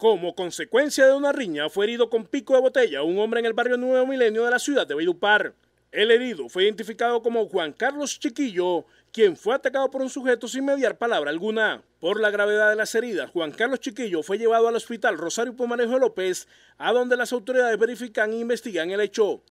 Como consecuencia de una riña, fue herido con pico de botella un hombre en el barrio Nuevo Milenio de la ciudad de Vidupar. El herido fue identificado como Juan Carlos Chiquillo, quien fue atacado por un sujeto sin mediar palabra alguna. Por la gravedad de las heridas, Juan Carlos Chiquillo fue llevado al hospital Rosario Pomarejo López, a donde las autoridades verifican e investigan el hecho.